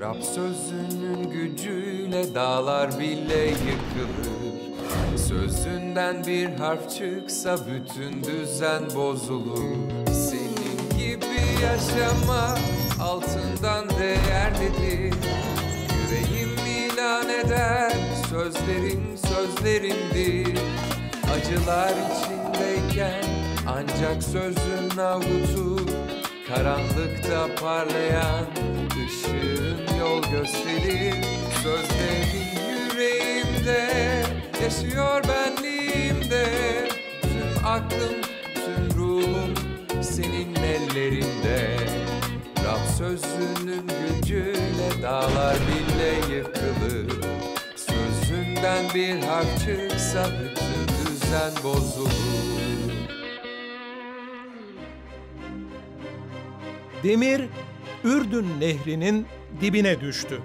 Rab sözünün gücüyle dağlar bile yıkılır Sözünden bir harf çıksa bütün düzen bozulur Senin gibi yaşama altından değer dedi Yüreğim ilan eder sözlerin sözlerimdir Acılar içindeyken ancak sözün avutur Karanlıkta parlayan ışığın yol gösterir Sözlerin yüreğimde yaşıyor benliğimde Tüm aklım, tüm ruhum senin ellerinde Rab sözünün gücüyle dağlar bile yıkılır Sözünden bir harf çıksa bütün düzen bozulur Demir Ürdün Nehri'nin dibine düştü.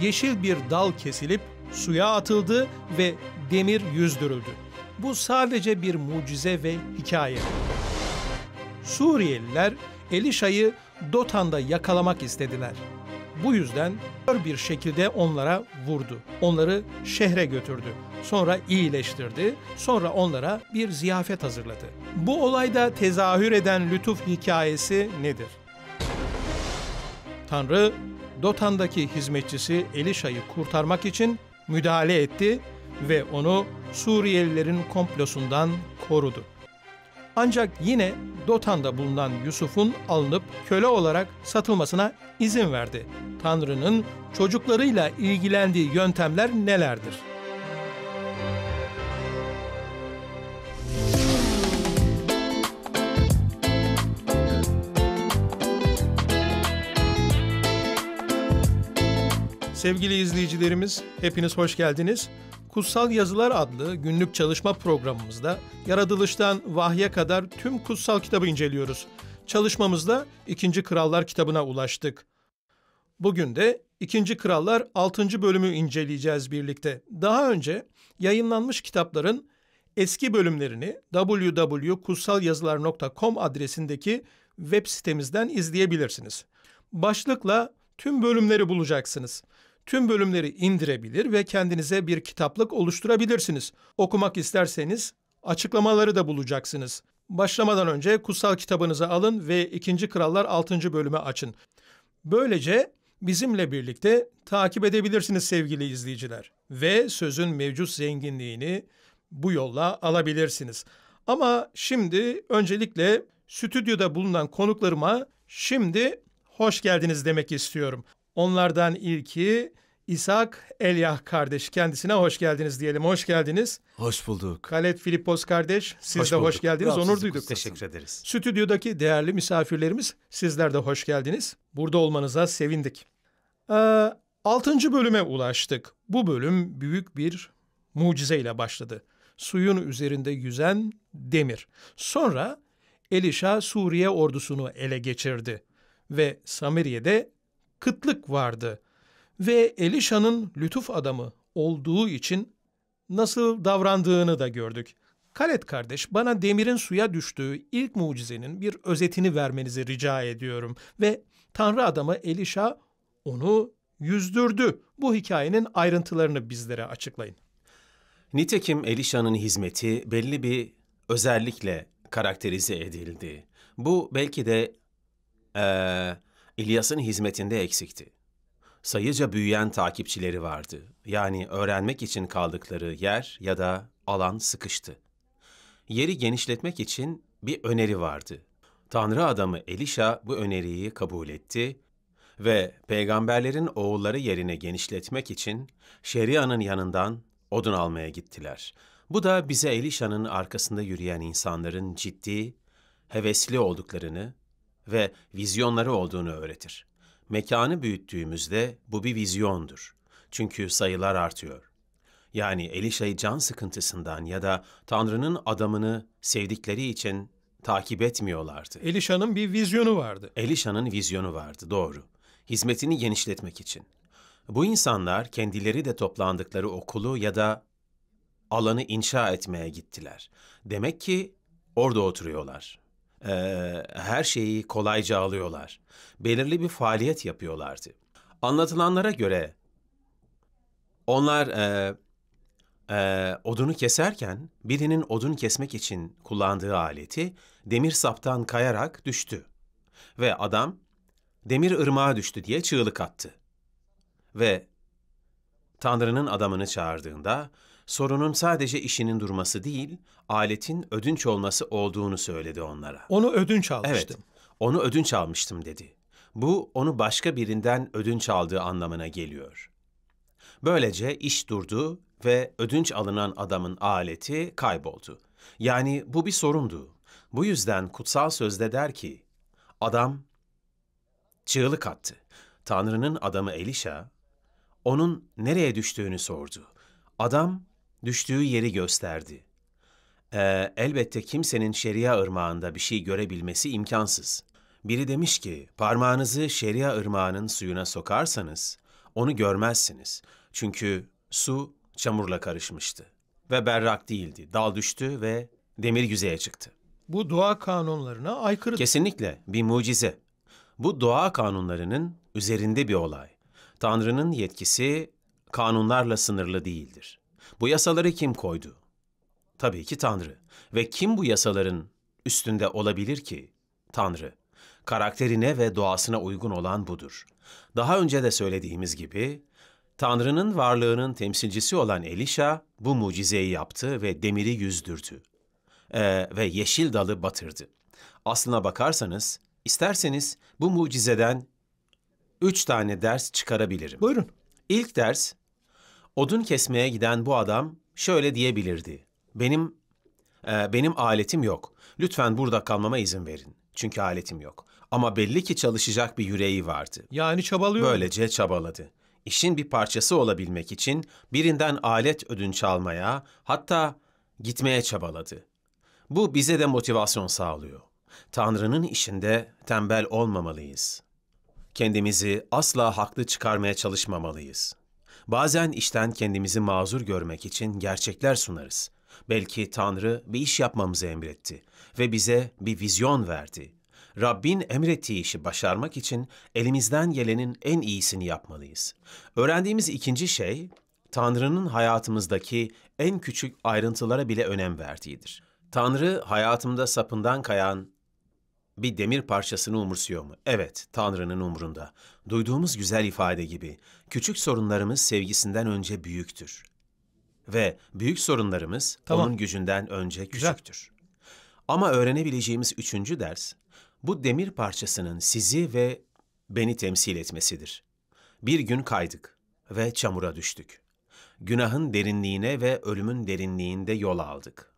Yeşil bir dal kesilip suya atıldı ve demir yüzdürüldü. Bu sadece bir mucize ve hikaye. Suriyeliler Elişa'yı Dotan'da yakalamak istediler. Bu yüzden bir şekilde onlara vurdu. Onları şehre götürdü. Sonra iyileştirdi. Sonra onlara bir ziyafet hazırladı. Bu olayda tezahür eden lütuf hikayesi nedir? Tanrı, Dotan'daki hizmetçisi Elişa'yı kurtarmak için müdahale etti ve onu Suriyelilerin komplosundan korudu. Ancak yine Dotan'da bulunan Yusuf'un alınıp köle olarak satılmasına izin verdi. Tanrı'nın çocuklarıyla ilgilendiği yöntemler nelerdir? Sevgili izleyicilerimiz, hepiniz hoş geldiniz. Kutsal Yazılar adlı günlük çalışma programımızda yaratılıştan vahye kadar tüm kutsal kitabı inceliyoruz. Çalışmamızda 2. Krallar kitabına ulaştık. Bugün de 2. Krallar 6. bölümü inceleyeceğiz birlikte. Daha önce yayınlanmış kitapların eski bölümlerini www.kutsalyazılar.com adresindeki web sitemizden izleyebilirsiniz. Başlıkla tüm bölümleri bulacaksınız. Tüm bölümleri indirebilir ve kendinize bir kitaplık oluşturabilirsiniz. Okumak isterseniz açıklamaları da bulacaksınız. Başlamadan önce kutsal kitabınızı alın ve 2. Krallar 6. bölümü açın. Böylece bizimle birlikte takip edebilirsiniz sevgili izleyiciler ve sözün mevcut zenginliğini bu yolla alabilirsiniz. Ama şimdi öncelikle stüdyoda bulunan konuklarıma şimdi hoş geldiniz demek istiyorum. Onlardan ilki İshak Elyah kardeş kendisine hoş geldiniz diyelim. Hoş geldiniz. Hoş bulduk. Kalet Filipos kardeş siz hoş de bulduk. hoş geldiniz. Bravo, Onur duyduk. Teşekkür ederiz. Stüdyodaki değerli misafirlerimiz sizler de hoş geldiniz. Burada olmanıza sevindik. Ee, 6. bölüme ulaştık. Bu bölüm büyük bir mucize ile başladı. Suyun üzerinde yüzen demir. Sonra Elişa Suriye ordusunu ele geçirdi ve Samiriye'de kıtlık vardı.'' ve Elişa'nın lütuf adamı olduğu için nasıl davrandığını da gördük. Kalet kardeş bana demirin suya düştüğü ilk mucizenin bir özetini vermenizi rica ediyorum ve Tanrı adamı Elişa onu yüzdürdü. Bu hikayenin ayrıntılarını bizlere açıklayın. Nitekim Elişa'nın hizmeti belli bir özellikle karakterize edildi. Bu belki de e, İlyas'ın hizmetinde eksikti sayıca büyüyen takipçileri vardı. Yani öğrenmek için kaldıkları yer ya da alan sıkıştı. Yeri genişletmek için bir öneri vardı. Tanrı adamı Elisha bu öneriyi kabul etti ve peygamberlerin oğulları yerine genişletmek için Şeria'nın yanından odun almaya gittiler. Bu da bize Elişa'nın arkasında yürüyen insanların ciddi, hevesli olduklarını ve vizyonları olduğunu öğretir. Mekanı büyüttüğümüzde bu bir vizyondur. Çünkü sayılar artıyor. Yani Elişa'yı can sıkıntısından ya da Tanrı'nın adamını sevdikleri için takip etmiyorlardı. Elisha'nın bir vizyonu vardı. Elisha'nın vizyonu vardı, doğru. Hizmetini genişletmek için. Bu insanlar kendileri de toplandıkları okulu ya da alanı inşa etmeye gittiler. Demek ki orada oturuyorlar e, her şeyi kolayca alıyorlar. Belirli bir faaliyet yapıyorlardı. Anlatılanlara göre onlar e, e, odunu keserken birinin odun kesmek için kullandığı aleti demir saptan kayarak düştü. Ve adam demir ırmağa düştü diye çığlık attı. Ve Tanrı'nın adamını çağırdığında sorunun sadece işinin durması değil, aletin ödünç olması olduğunu söyledi onlara. Onu ödünç almıştım. Evet, onu ödünç almıştım dedi. Bu onu başka birinden ödünç aldığı anlamına geliyor. Böylece iş durdu ve ödünç alınan adamın aleti kayboldu. Yani bu bir sorundu. Bu yüzden kutsal sözde der ki, adam çığlık attı. Tanrı'nın adamı Elisha, onun nereye düştüğünü sordu. Adam düştüğü yeri gösterdi. Ee, elbette kimsenin şeria ırmağında bir şey görebilmesi imkansız. Biri demiş ki, parmağınızı şeria ırmağının suyuna sokarsanız onu görmezsiniz. Çünkü su çamurla karışmıştı ve berrak değildi. Dal düştü ve demir yüzeye çıktı. Bu doğa kanunlarına aykırı. Kesinlikle bir mucize. Bu doğa kanunlarının üzerinde bir olay. Tanrı'nın yetkisi kanunlarla sınırlı değildir. Bu yasaları kim koydu? Tabii ki Tanrı. Ve kim bu yasaların üstünde olabilir ki? Tanrı. Karakterine ve doğasına uygun olan budur. Daha önce de söylediğimiz gibi, Tanrı'nın varlığının temsilcisi olan Elisha bu mucizeyi yaptı ve demiri yüzdürdü ee, ve yeşil dalı batırdı. Aslına bakarsanız, isterseniz bu mucizeden üç tane ders çıkarabilirim. Buyurun. İlk ders, Odun kesmeye giden bu adam şöyle diyebilirdi. Benim e, benim aletim yok. Lütfen burada kalmama izin verin. Çünkü aletim yok. Ama belli ki çalışacak bir yüreği vardı. Yani çabalıyor. Böylece çabaladı. İşin bir parçası olabilmek için birinden alet ödünç almaya, hatta gitmeye çabaladı. Bu bize de motivasyon sağlıyor. Tanrı'nın işinde tembel olmamalıyız. Kendimizi asla haklı çıkarmaya çalışmamalıyız. Bazen işten kendimizi mazur görmek için gerçekler sunarız. Belki Tanrı bir iş yapmamızı emretti ve bize bir vizyon verdi. Rabbin emrettiği işi başarmak için elimizden gelenin en iyisini yapmalıyız. Öğrendiğimiz ikinci şey, Tanrı'nın hayatımızdaki en küçük ayrıntılara bile önem verdiğidir. Tanrı hayatımda sapından kayan bir demir parçasını umursuyor mu? Evet, Tanrı'nın umrunda. Duyduğumuz güzel ifade gibi, küçük sorunlarımız sevgisinden önce büyüktür. Ve büyük sorunlarımız tamam. onun gücünden önce küçüktür. Güzel. Ama öğrenebileceğimiz üçüncü ders, bu demir parçasının sizi ve beni temsil etmesidir. Bir gün kaydık ve çamura düştük. Günahın derinliğine ve ölümün derinliğinde yol aldık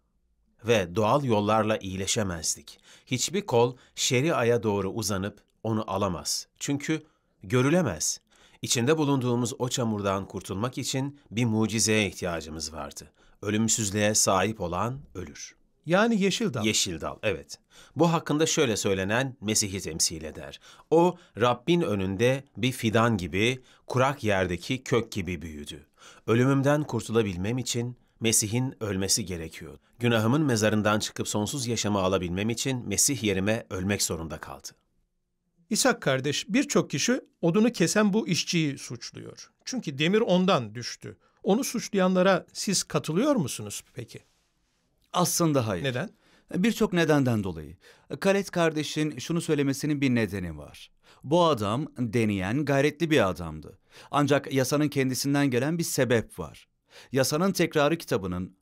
ve doğal yollarla iyileşemezdik. Hiçbir kol şeriaya doğru uzanıp onu alamaz. Çünkü görülemez. İçinde bulunduğumuz o çamurdan kurtulmak için bir mucizeye ihtiyacımız vardı. Ölümsüzlüğe sahip olan ölür. Yani yeşil dal. Yeşil dal, evet. Bu hakkında şöyle söylenen Mesih'i temsil eder. O, Rabbin önünde bir fidan gibi, kurak yerdeki kök gibi büyüdü. Ölümümden kurtulabilmem için Mesih'in ölmesi gerekiyordu. Günahımın mezarından çıkıp sonsuz yaşamı alabilmem için Mesih yerime ölmek zorunda kaldı. İshak kardeş, birçok kişi odunu kesen bu işçiyi suçluyor. Çünkü demir ondan düştü. Onu suçlayanlara siz katılıyor musunuz peki? Aslında hayır. Neden? Birçok nedenden dolayı. Kalet kardeşin şunu söylemesinin bir nedeni var. Bu adam deneyen, gayretli bir adamdı. Ancak yasanın kendisinden gelen bir sebep var. Yasanın Tekrarı kitabının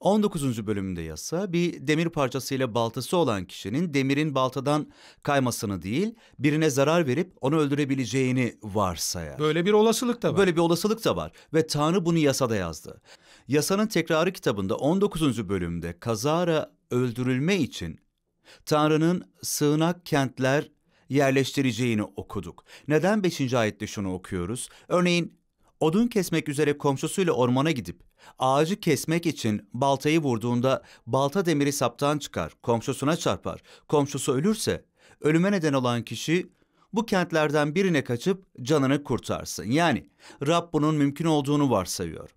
19. bölümünde yasa bir demir parçasıyla baltası olan kişinin demirin baltadan kaymasını değil birine zarar verip onu öldürebileceğini varsayar. Böyle bir olasılık da var. Böyle bir olasılık da var ve Tanrı bunu yasada yazdı. Yasanın tekrarı kitabında 19. bölümde kazara öldürülme için Tanrı'nın sığınak kentler yerleştireceğini okuduk. Neden 5. ayette şunu okuyoruz? Örneğin Odun kesmek üzere komşusuyla ormana gidip ağacı kesmek için baltayı vurduğunda balta demiri saptan çıkar, komşusuna çarpar. Komşusu ölürse ölüme neden olan kişi bu kentlerden birine kaçıp canını kurtarsın. Yani Rab bunun mümkün olduğunu varsayıyor.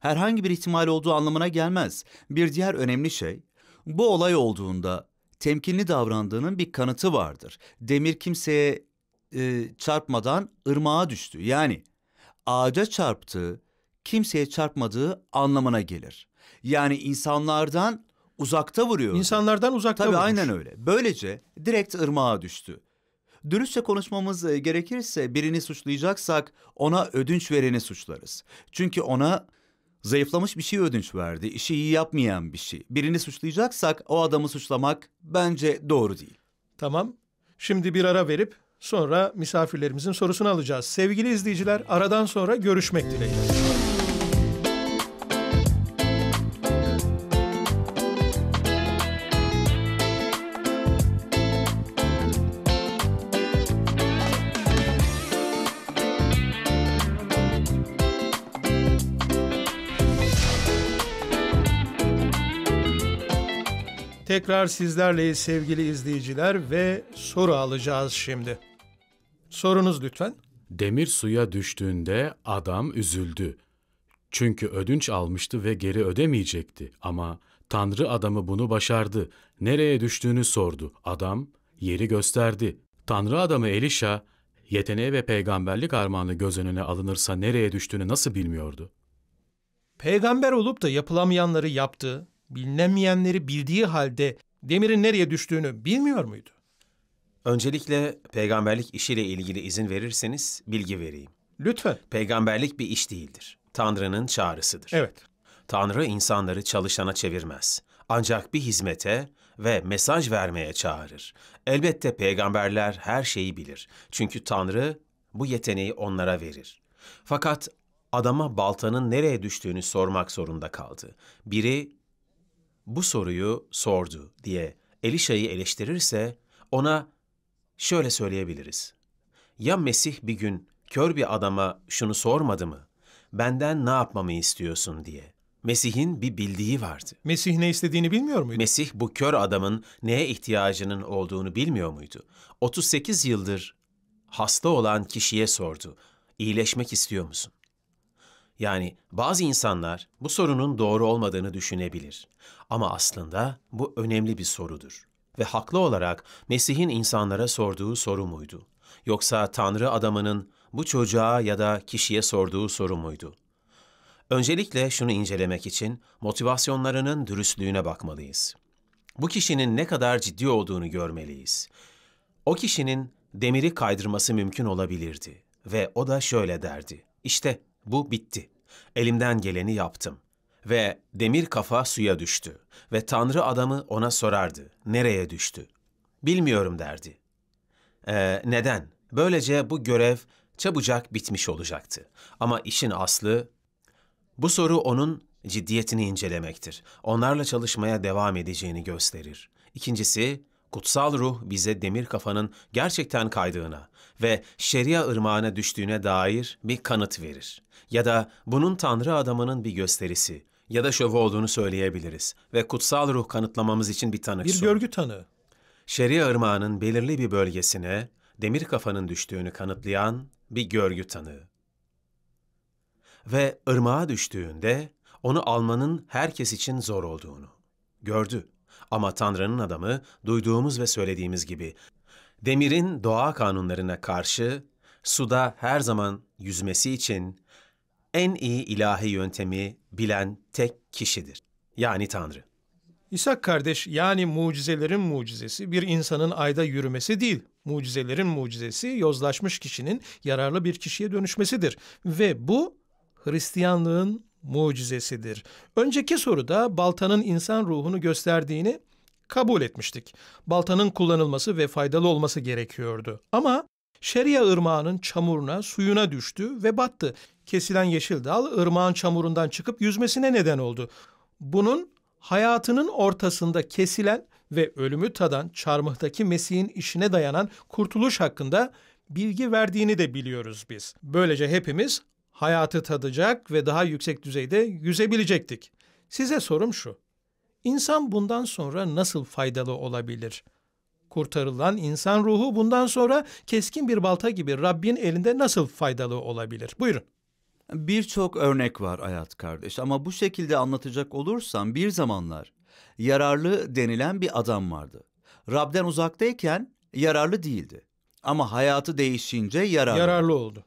Herhangi bir ihtimal olduğu anlamına gelmez. Bir diğer önemli şey bu olay olduğunda temkinli davrandığının bir kanıtı vardır. Demir kimseye e, çarpmadan ırmağa düştü. Yani ağaca çarptığı, kimseye çarpmadığı anlamına gelir. Yani insanlardan uzakta vuruyor. İnsanlardan uzakta Tabii vurmuş. aynen öyle. Böylece direkt ırmağa düştü. Dürüstçe konuşmamız e, gerekirse birini suçlayacaksak ona ödünç vereni suçlarız. Çünkü ona zayıflamış bir şey ödünç verdi, işi iyi yapmayan bir şey. Birini suçlayacaksak o adamı suçlamak bence doğru değil. Tamam. Şimdi bir ara verip Sonra misafirlerimizin sorusunu alacağız. Sevgili izleyiciler aradan sonra görüşmek dileğiyle. Tekrar sizlerle sevgili izleyiciler ve soru alacağız şimdi. Sorunuz lütfen. Demir suya düştüğünde adam üzüldü. Çünkü ödünç almıştı ve geri ödemeyecekti. Ama Tanrı adamı bunu başardı. Nereye düştüğünü sordu. Adam yeri gösterdi. Tanrı adamı Elisha, yeteneği ve peygamberlik armağanı göz önüne alınırsa nereye düştüğünü nasıl bilmiyordu? Peygamber olup da yapılamayanları yaptığı, bilinemeyenleri bildiği halde demirin nereye düştüğünü bilmiyor muydu? Öncelikle peygamberlik işiyle ilgili izin verirseniz bilgi vereyim. Lütfen. Peygamberlik bir iş değildir. Tanrı'nın çağrısıdır. Evet. Tanrı insanları çalışana çevirmez. Ancak bir hizmete ve mesaj vermeye çağırır. Elbette peygamberler her şeyi bilir. Çünkü Tanrı bu yeteneği onlara verir. Fakat adama baltanın nereye düştüğünü sormak zorunda kaldı. Biri bu soruyu sordu diye Elişa'yı eleştirirse ona Şöyle söyleyebiliriz. Ya Mesih bir gün kör bir adama şunu sormadı mı? Benden ne yapmamı istiyorsun diye. Mesih'in bir bildiği vardı. Mesih ne istediğini bilmiyor muydu? Mesih bu kör adamın neye ihtiyacının olduğunu bilmiyor muydu? 38 yıldır hasta olan kişiye sordu. İyileşmek istiyor musun? Yani bazı insanlar bu sorunun doğru olmadığını düşünebilir. Ama aslında bu önemli bir sorudur ve haklı olarak Mesih'in insanlara sorduğu soru muydu? Yoksa Tanrı adamının bu çocuğa ya da kişiye sorduğu soru muydu? Öncelikle şunu incelemek için motivasyonlarının dürüstlüğüne bakmalıyız. Bu kişinin ne kadar ciddi olduğunu görmeliyiz. O kişinin demiri kaydırması mümkün olabilirdi ve o da şöyle derdi. İşte bu bitti. Elimden geleni yaptım. Ve demir kafa suya düştü ve Tanrı adamı ona sorardı, nereye düştü? Bilmiyorum derdi. Ee, neden? Böylece bu görev çabucak bitmiş olacaktı. Ama işin aslı, bu soru onun ciddiyetini incelemektir. Onlarla çalışmaya devam edeceğini gösterir. İkincisi, kutsal ruh bize demir kafanın gerçekten kaydığına ve şeria ırmağına düştüğüne dair bir kanıt verir. Ya da bunun Tanrı adamının bir gösterisi, ya da şovu olduğunu söyleyebiliriz ve kutsal ruh kanıtlamamız için bir tanık Bir sunur. görgü tanığı. Şeria ırmağının belirli bir bölgesine demir kafanın düştüğünü kanıtlayan bir görgü tanığı. Ve ırmağa düştüğünde onu almanın herkes için zor olduğunu gördü. Ama Tanrı'nın adamı duyduğumuz ve söylediğimiz gibi demirin doğa kanunlarına karşı suda her zaman yüzmesi için en iyi ilahi yöntemi bilen tek kişidir. Yani Tanrı. İsa kardeş yani mucizelerin mucizesi bir insanın ayda yürümesi değil. Mucizelerin mucizesi yozlaşmış kişinin yararlı bir kişiye dönüşmesidir. Ve bu Hristiyanlığın mucizesidir. Önceki soruda baltanın insan ruhunu gösterdiğini kabul etmiştik. Baltanın kullanılması ve faydalı olması gerekiyordu. Ama Şeria ırmağının çamuruna, suyuna düştü ve battı. Kesilen yeşil dal ırmağın çamurundan çıkıp yüzmesine neden oldu. Bunun hayatının ortasında kesilen ve ölümü tadan çarmıhtaki Mesih'in işine dayanan kurtuluş hakkında bilgi verdiğini de biliyoruz biz. Böylece hepimiz hayatı tadacak ve daha yüksek düzeyde yüzebilecektik. Size sorum şu. İnsan bundan sonra nasıl faydalı olabilir? kurtarılan insan ruhu bundan sonra keskin bir balta gibi Rabbin elinde nasıl faydalı olabilir? Buyurun. Birçok örnek var hayat kardeş ama bu şekilde anlatacak olursam bir zamanlar yararlı denilen bir adam vardı. Rab'den uzaktayken yararlı değildi ama hayatı değişince yararlı. Yararlı oldu.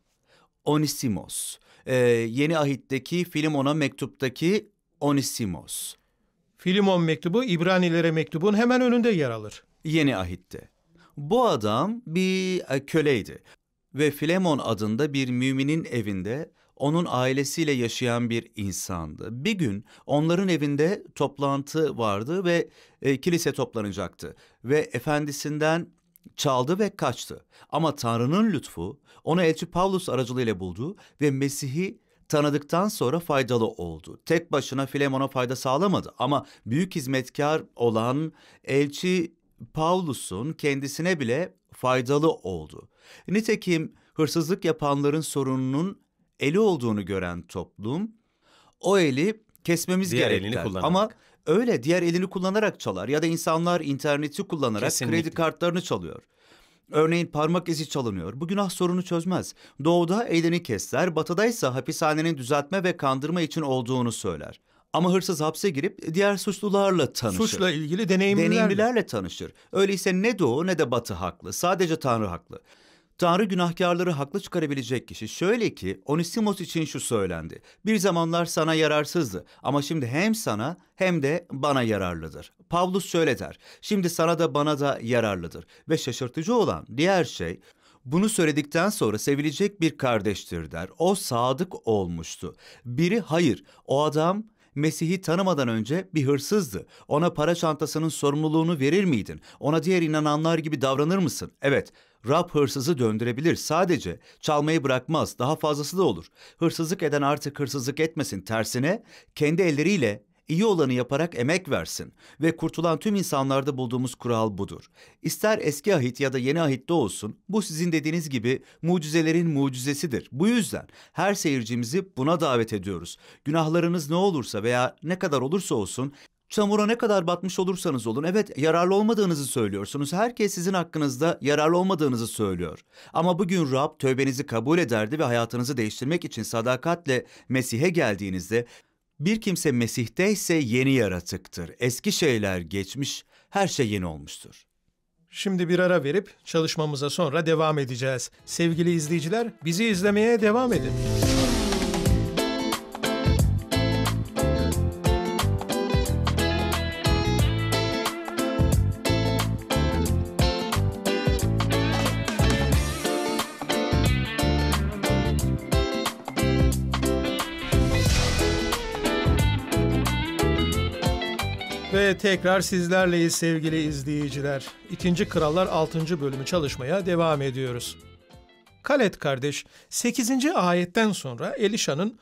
Onisimos, ee, yeni ahitteki Filimon'a mektuptaki Onisimos. Filimon mektubu İbranilere mektubun hemen önünde yer alır. Yeni ahitte. Bu adam bir e, köleydi ve Filemon adında bir müminin evinde onun ailesiyle yaşayan bir insandı. Bir gün onların evinde toplantı vardı ve e, kilise toplanacaktı ve efendisinden çaldı ve kaçtı. Ama Tanrı'nın lütfu onu elçi Pavlus aracılığıyla buldu ve Mesih'i tanıdıktan sonra faydalı oldu. Tek başına Filemon'a fayda sağlamadı ama büyük hizmetkar olan elçi Paulus'un kendisine bile faydalı oldu. Nitekim hırsızlık yapanların sorununun eli olduğunu gören toplum o eli kesmemiz diğer elini kullanarak. Ama öyle diğer elini kullanarak çalar ya da insanlar interneti kullanarak Kesinlikle. kredi kartlarını çalıyor. Örneğin parmak izi çalınıyor. Bu günah sorunu çözmez. Doğuda elini kesler, batıdaysa hapishanenin düzeltme ve kandırma için olduğunu söyler. Ama hırsız hapse girip diğer suçlularla tanışır. Suçla ilgili deneyimlilerle. Deneyimlilerle tanışır. Öyleyse ne doğu ne de batı haklı. Sadece Tanrı haklı. Tanrı günahkarları haklı çıkarabilecek kişi. Şöyle ki Onisimos için şu söylendi. Bir zamanlar sana yararsızdı ama şimdi hem sana hem de bana yararlıdır. Pavlus şöyle der. Şimdi sana da bana da yararlıdır. Ve şaşırtıcı olan diğer şey bunu söyledikten sonra sevilecek bir kardeştir der. O sadık olmuştu. Biri hayır o adam Mesih'i tanımadan önce bir hırsızdı. Ona para çantasının sorumluluğunu verir miydin? Ona diğer inananlar gibi davranır mısın? Evet, Rab hırsızı döndürebilir. Sadece çalmayı bırakmaz. Daha fazlası da olur. Hırsızlık eden artık hırsızlık etmesin. Tersine kendi elleriyle iyi olanı yaparak emek versin ve kurtulan tüm insanlarda bulduğumuz kural budur. İster eski ahit ya da yeni ahitte olsun, bu sizin dediğiniz gibi mucizelerin mucizesidir. Bu yüzden her seyircimizi buna davet ediyoruz. Günahlarınız ne olursa veya ne kadar olursa olsun Çamura ne kadar batmış olursanız olun evet yararlı olmadığınızı söylüyorsunuz. Herkes sizin hakkınızda yararlı olmadığınızı söylüyor. Ama bugün Rab tövbenizi kabul ederdi ve hayatınızı değiştirmek için sadakatle Mesih'e geldiğinizde bir kimse Mesih'te ise yeni yaratıktır. Eski şeyler geçmiş, her şey yeni olmuştur. Şimdi bir ara verip çalışmamıza sonra devam edeceğiz. Sevgili izleyiciler, bizi izlemeye devam edin. tekrar sizlerleyiz sevgili izleyiciler. İkinci Krallar 6. bölümü çalışmaya devam ediyoruz. Kalet kardeş 8. ayetten sonra Elişan'ın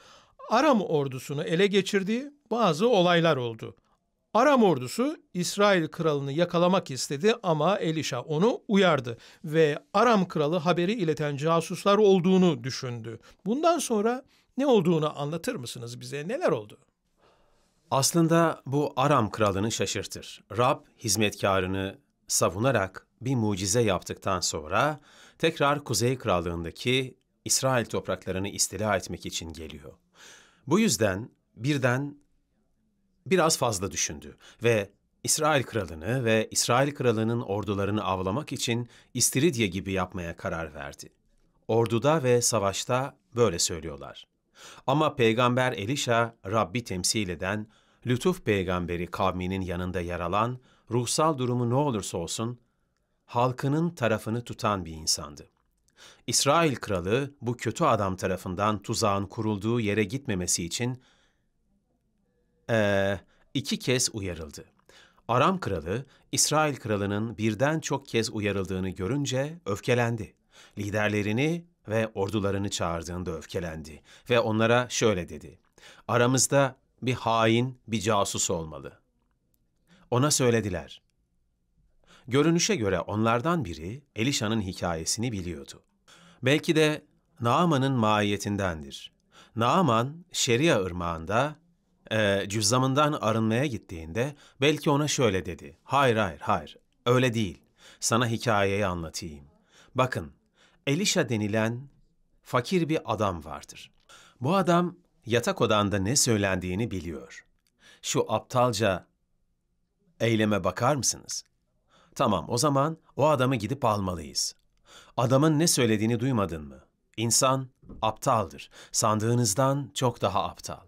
Aram ordusunu ele geçirdiği bazı olaylar oldu. Aram ordusu İsrail kralını yakalamak istedi ama Elişa onu uyardı ve Aram kralı haberi ileten casuslar olduğunu düşündü. Bundan sonra ne olduğunu anlatır mısınız bize? Neler oldu? Aslında bu Aram kralını şaşırtır. Rab hizmetkarını savunarak bir mucize yaptıktan sonra tekrar Kuzey Krallığındaki İsrail topraklarını istila etmek için geliyor. Bu yüzden birden biraz fazla düşündü ve İsrail kralını ve İsrail kralının ordularını avlamak için İstiridye gibi yapmaya karar verdi. Orduda ve savaşta böyle söylüyorlar. Ama peygamber Elişa, Rabbi temsil eden, lütuf peygamberi kavminin yanında yer alan, ruhsal durumu ne olursa olsun, halkının tarafını tutan bir insandı. İsrail kralı bu kötü adam tarafından tuzağın kurulduğu yere gitmemesi için ee, iki kez uyarıldı. Aram kralı, İsrail kralının birden çok kez uyarıldığını görünce öfkelendi. Liderlerini ve ordularını çağırdığında öfkelendi ve onlara şöyle dedi. Aramızda bir hain, bir casus olmalı. Ona söylediler. Görünüşe göre onlardan biri Elişan'ın hikayesini biliyordu. Belki de Naaman'ın mahiyetindendir. Naaman, Şeria ırmağında e, cüzdanından arınmaya gittiğinde belki ona şöyle dedi. Hayır hayır hayır öyle değil. Sana hikayeyi anlatayım. Bakın Elisha denilen fakir bir adam vardır. Bu adam yatak odanda ne söylendiğini biliyor. Şu aptalca eyleme bakar mısınız? Tamam o zaman o adamı gidip almalıyız. Adamın ne söylediğini duymadın mı? İnsan aptaldır. Sandığınızdan çok daha aptal.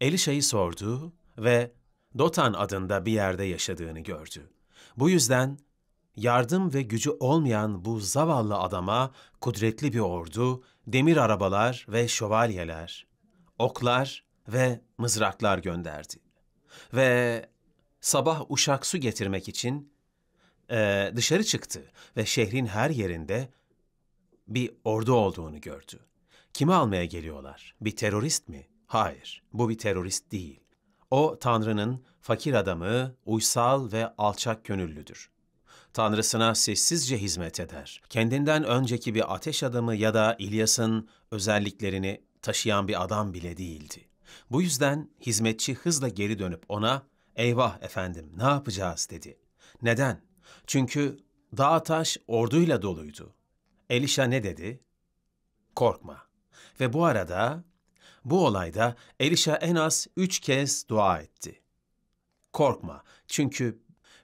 Elisha'yı sordu ve Dotan adında bir yerde yaşadığını gördü. Bu yüzden yardım ve gücü olmayan bu zavallı adama kudretli bir ordu, demir arabalar ve şövalyeler, oklar ve mızraklar gönderdi. Ve sabah uşak su getirmek için e, dışarı çıktı ve şehrin her yerinde bir ordu olduğunu gördü. Kimi almaya geliyorlar? Bir terörist mi? Hayır, bu bir terörist değil. O Tanrı'nın fakir adamı, uysal ve alçak gönüllüdür. Tanrısına sessizce hizmet eder. Kendinden önceki bir ateş adamı ya da İlyas'ın özelliklerini taşıyan bir adam bile değildi. Bu yüzden hizmetçi hızla geri dönüp ona "Eyvah efendim, ne yapacağız?" dedi. Neden? Çünkü dağ taş orduyla doluydu. Elisha ne dedi? Korkma. Ve bu arada bu olayda Elisha en az üç kez dua etti. Korkma çünkü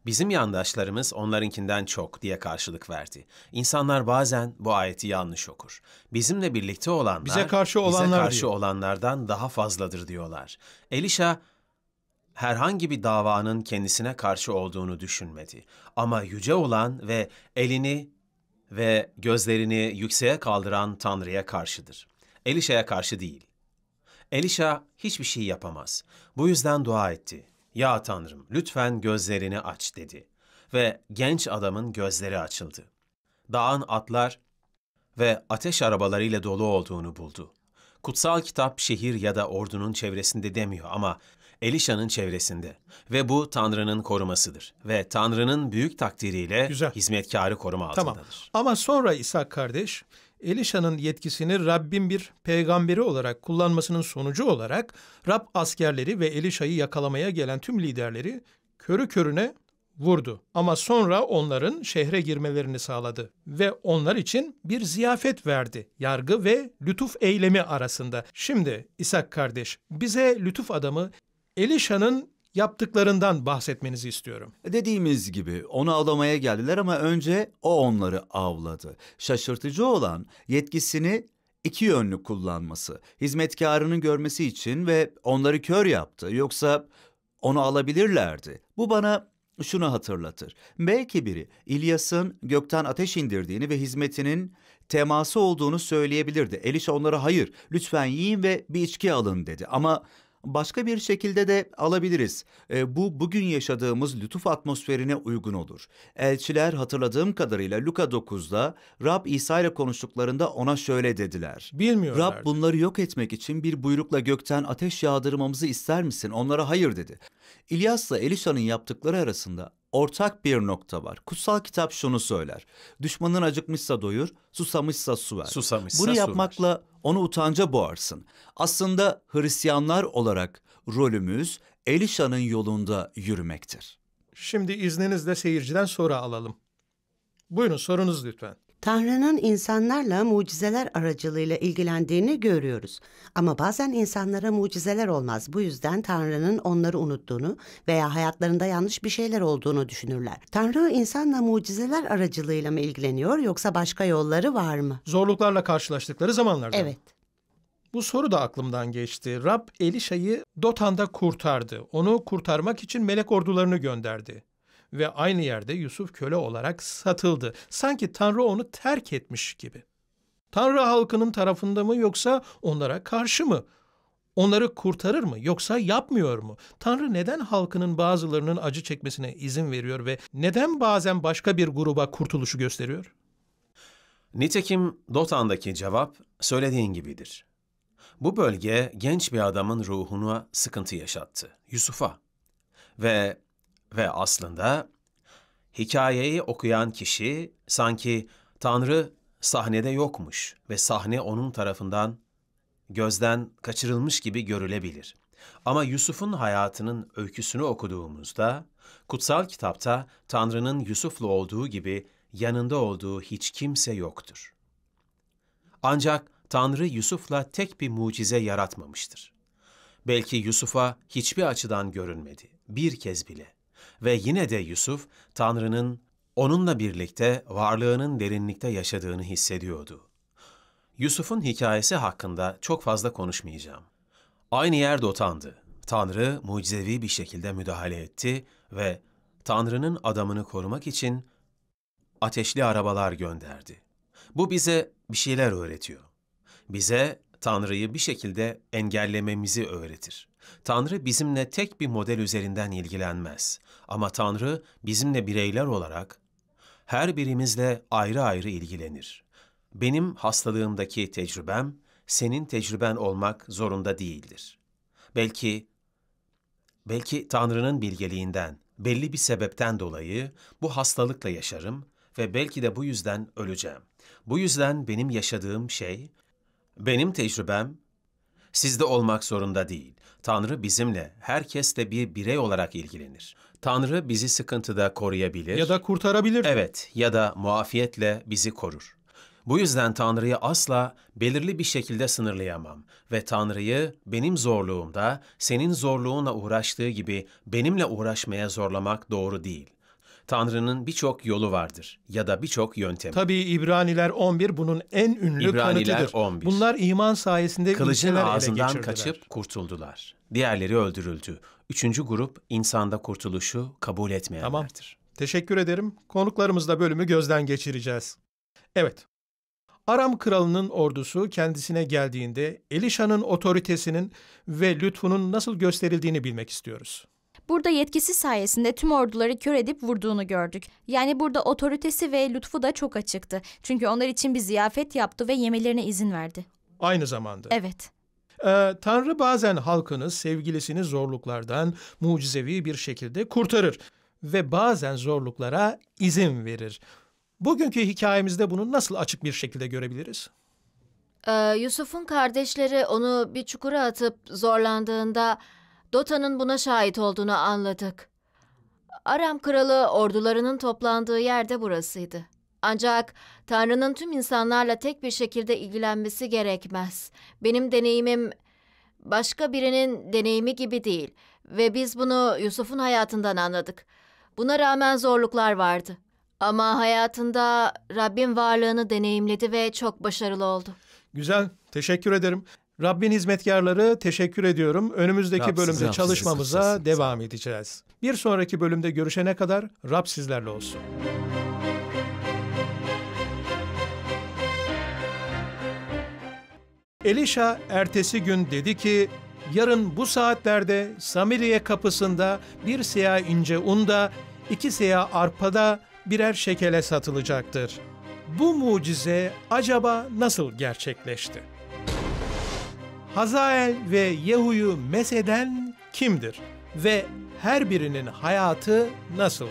Bizim yandaşlarımız onlarınkinden çok diye karşılık verdi. İnsanlar bazen bu ayeti yanlış okur. Bizimle birlikte olanlar bize karşı olanlar bize karşı olanlardan daha fazladır diyorlar. Elisha herhangi bir davanın kendisine karşı olduğunu düşünmedi. Ama yüce olan ve elini ve gözlerini yükseğe kaldıran Tanrı'ya karşıdır. Elisha'ya karşı değil. Elisha hiçbir şey yapamaz. Bu yüzden dua etti. ''Ya Tanrım, lütfen gözlerini aç.'' dedi. Ve genç adamın gözleri açıldı. Dağın atlar ve ateş arabalarıyla dolu olduğunu buldu. Kutsal kitap şehir ya da ordunun çevresinde demiyor ama Elişa'nın çevresinde ve bu Tanrı'nın korumasıdır ve Tanrı'nın büyük takdiriyle Güzel. hizmetkarı koruma altındadır. Tamam ama sonra İshak kardeş Elişa'nın yetkisini Rabbin bir peygamberi olarak kullanmasının sonucu olarak Rab askerleri ve Elişa'yı yakalamaya gelen tüm liderleri körü körüne vurdu. Ama sonra onların şehre girmelerini sağladı ve onlar için bir ziyafet verdi. Yargı ve lütuf eylemi arasında. Şimdi İshak kardeş bize lütuf adamı Elişa'nın yaptıklarından bahsetmenizi istiyorum. Dediğimiz gibi onu avlamaya geldiler ama önce o onları avladı. Şaşırtıcı olan yetkisini iki yönlü kullanması. Hizmetkarının görmesi için ve onları kör yaptı. Yoksa onu alabilirlerdi. Bu bana şunu hatırlatır. Belki biri İlyas'ın gökten ateş indirdiğini ve hizmetinin teması olduğunu söyleyebilirdi. Elisha onlara hayır lütfen yiyin ve bir içki alın dedi. Ama başka bir şekilde de alabiliriz. E, bu bugün yaşadığımız lütuf atmosferine uygun olur. Elçiler hatırladığım kadarıyla Luka 9'da Rab İsa ile konuştuklarında ona şöyle dediler. Bilmiyorlar. Rab bunları yok etmek için bir buyrukla gökten ateş yağdırmamızı ister misin? Onlara hayır dedi. İlyas'la Elişa'nın yaptıkları arasında ortak bir nokta var. Kutsal kitap şunu söyler. Düşmanın acıkmışsa doyur, susamışsa su ver. Susamışsa Bunu yapmakla su ver. onu utanca boğarsın. Aslında Hristiyanlar olarak rolümüz Elişa'nın yolunda yürümektir. Şimdi izninizle seyirciden soru alalım. Buyurun sorunuz lütfen. Tanrı'nın insanlarla mucizeler aracılığıyla ilgilendiğini görüyoruz. Ama bazen insanlara mucizeler olmaz. Bu yüzden Tanrı'nın onları unuttuğunu veya hayatlarında yanlış bir şeyler olduğunu düşünürler. Tanrı insanla mucizeler aracılığıyla mı ilgileniyor yoksa başka yolları var mı? Zorluklarla karşılaştıkları zamanlarda. Evet. Bu soru da aklımdan geçti. Rab Elişa'yı Dotan'da kurtardı. Onu kurtarmak için melek ordularını gönderdi ve aynı yerde Yusuf köle olarak satıldı. Sanki Tanrı onu terk etmiş gibi. Tanrı halkının tarafında mı yoksa onlara karşı mı? Onları kurtarır mı yoksa yapmıyor mu? Tanrı neden halkının bazılarının acı çekmesine izin veriyor ve neden bazen başka bir gruba kurtuluşu gösteriyor? Nitekim Dotan'daki cevap söylediğin gibidir. Bu bölge genç bir adamın ruhuna sıkıntı yaşattı, Yusuf'a. Ve ve aslında hikayeyi okuyan kişi sanki Tanrı sahnede yokmuş ve sahne onun tarafından gözden kaçırılmış gibi görülebilir. Ama Yusuf'un hayatının öyküsünü okuduğumuzda, kutsal kitapta Tanrı'nın Yusuf'la olduğu gibi yanında olduğu hiç kimse yoktur. Ancak Tanrı Yusuf'la tek bir mucize yaratmamıştır. Belki Yusuf'a hiçbir açıdan görünmedi, bir kez bile. Ve yine de Yusuf, Tanrı'nın onunla birlikte varlığının derinlikte yaşadığını hissediyordu. Yusuf'un hikayesi hakkında çok fazla konuşmayacağım. Aynı yerde utandı. Tanrı mucizevi bir şekilde müdahale etti ve Tanrı'nın adamını korumak için ateşli arabalar gönderdi. Bu bize bir şeyler öğretiyor. Bize Tanrı'yı bir şekilde engellememizi öğretir. Tanrı bizimle tek bir model üzerinden ilgilenmez. Ama Tanrı bizimle bireyler olarak her birimizle ayrı ayrı ilgilenir. Benim hastalığımdaki tecrübem senin tecrüben olmak zorunda değildir. Belki belki Tanrı'nın bilgeliğinden, belli bir sebepten dolayı bu hastalıkla yaşarım ve belki de bu yüzden öleceğim. Bu yüzden benim yaşadığım şey, benim tecrübem sizde olmak zorunda değil. Tanrı bizimle, herkesle bir birey olarak ilgilenir. Tanrı bizi sıkıntıda koruyabilir. Ya da kurtarabilir. Evet, ya da muafiyetle bizi korur. Bu yüzden Tanrı'yı asla belirli bir şekilde sınırlayamam ve Tanrı'yı benim zorluğumda senin zorluğuna uğraştığı gibi benimle uğraşmaya zorlamak doğru değil. Tanrı'nın birçok yolu vardır ya da birçok yöntemi. Tabii İbraniler 11 bunun en ünlü İbraniler kanıtıdır. 11. Bunlar iman sayesinde Kılıcın ağzından kaçıp kurtuldular. Diğerleri öldürüldü. Üçüncü grup insanda kurtuluşu kabul etmeyenlerdir. Tamam. Teşekkür ederim. Konuklarımızla bölümü gözden geçireceğiz. Evet. Aram kralının ordusu kendisine geldiğinde Elişan'ın otoritesinin ve lütfunun nasıl gösterildiğini bilmek istiyoruz. Burada yetkisi sayesinde tüm orduları kör edip vurduğunu gördük. Yani burada otoritesi ve lütfu da çok açıktı. Çünkü onlar için bir ziyafet yaptı ve yemelerine izin verdi. Aynı zamanda. Evet. Ee, Tanrı bazen halkını, sevgilisini zorluklardan mucizevi bir şekilde kurtarır ve bazen zorluklara izin verir. Bugünkü hikayemizde bunu nasıl açık bir şekilde görebiliriz? Ee, Yusuf'un kardeşleri onu bir çukura atıp zorlandığında Dota'nın buna şahit olduğunu anladık. Aram kralı ordularının toplandığı yerde burasıydı. Ancak Tanrı'nın tüm insanlarla tek bir şekilde ilgilenmesi gerekmez. Benim deneyimim başka birinin deneyimi gibi değil ve biz bunu Yusuf'un hayatından anladık. Buna rağmen zorluklar vardı. Ama hayatında Rabbin varlığını deneyimledi ve çok başarılı oldu. Güzel, teşekkür ederim. Rabbin hizmetkarları teşekkür ediyorum. Önümüzdeki Rab bölümde size, çalışmamıza size, devam edeceğiz. Bir sonraki bölümde görüşene kadar Rab sizlerle olsun. Elisha ertesi gün dedi ki, yarın bu saatlerde Samiriye kapısında bir siyah ince unda, iki siyah arpada birer şekele satılacaktır. Bu mucize acaba nasıl gerçekleşti? Hazael ve Yehu'yu meseden kimdir ve her birinin hayatı nasıldı?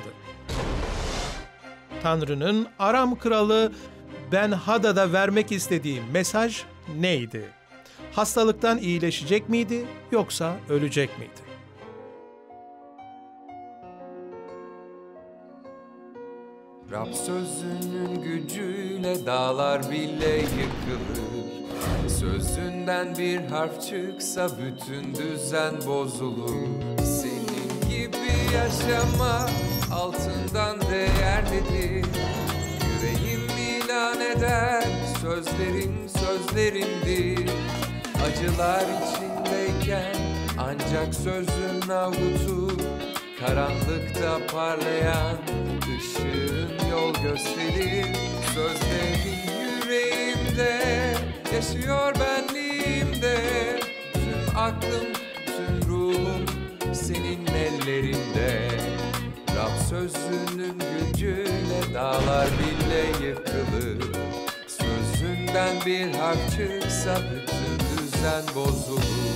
Tanrı'nın Aram kralı Ben Hadad'a vermek istediği mesaj neydi? Hastalıktan iyileşecek miydi yoksa ölecek miydi? Rab sözünün gücüyle dağlar bile yıkılır. Sözünden bir harf çıksa bütün düzen bozulur Senin gibi yaşama altından değer dedi Yüreğim ilan eder Sözlerim sözlerimdir Acılar içindeyken ancak sözün avutu Karanlıkta parlayan ışığın yol gösterir Sözlerin yüreğimde Yaşıyor benliğimde Tüm aklım, tüm ruhum Senin ellerinde Rab sözünün gücüyle Dağlar bile yıkılır Sözünden bir harf çıksa Bütün düzen bozulur